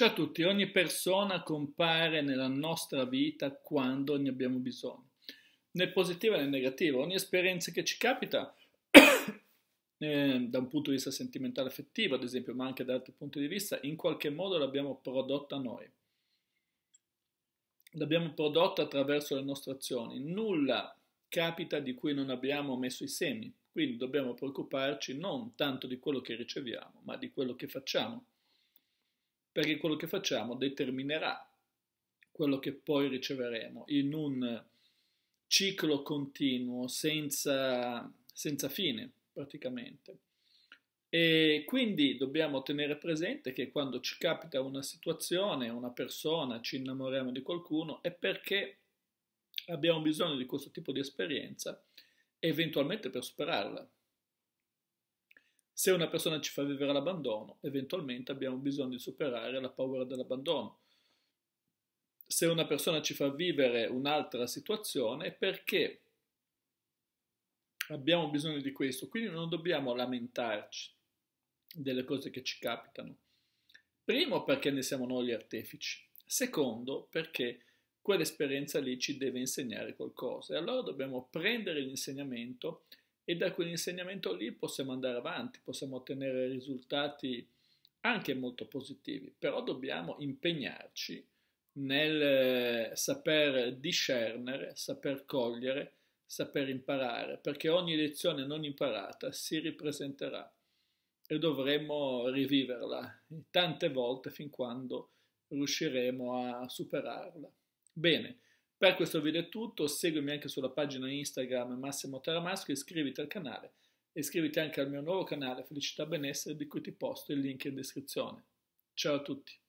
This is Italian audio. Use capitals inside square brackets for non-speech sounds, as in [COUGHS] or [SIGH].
Ciao a tutti, ogni persona compare nella nostra vita quando ne abbiamo bisogno, nel positivo e nel negativo. Ogni esperienza che ci capita, [COUGHS] eh, da un punto di vista sentimentale affettivo, ad esempio, ma anche da altri punti di vista, in qualche modo l'abbiamo prodotta noi. L'abbiamo prodotta attraverso le nostre azioni. Nulla capita di cui non abbiamo messo i semi, quindi dobbiamo preoccuparci non tanto di quello che riceviamo, ma di quello che facciamo perché quello che facciamo determinerà quello che poi riceveremo in un ciclo continuo senza, senza fine praticamente. E quindi dobbiamo tenere presente che quando ci capita una situazione, una persona, ci innamoriamo di qualcuno, è perché abbiamo bisogno di questo tipo di esperienza, eventualmente per superarla, se una persona ci fa vivere l'abbandono, eventualmente abbiamo bisogno di superare la paura dell'abbandono. Se una persona ci fa vivere un'altra situazione, perché abbiamo bisogno di questo. Quindi non dobbiamo lamentarci delle cose che ci capitano. Primo perché ne siamo noi gli artefici. Secondo perché quell'esperienza lì ci deve insegnare qualcosa. E allora dobbiamo prendere l'insegnamento e da quell'insegnamento lì possiamo andare avanti, possiamo ottenere risultati anche molto positivi, però dobbiamo impegnarci nel eh, saper discernere, saper cogliere, saper imparare, perché ogni lezione non imparata si ripresenterà e dovremo riviverla tante volte fin quando riusciremo a superarla. Bene. Per questo video è tutto, seguimi anche sulla pagina Instagram Massimo Taramasco, iscriviti al canale e iscriviti anche al mio nuovo canale Felicità Benessere di cui ti posto il link in descrizione. Ciao a tutti!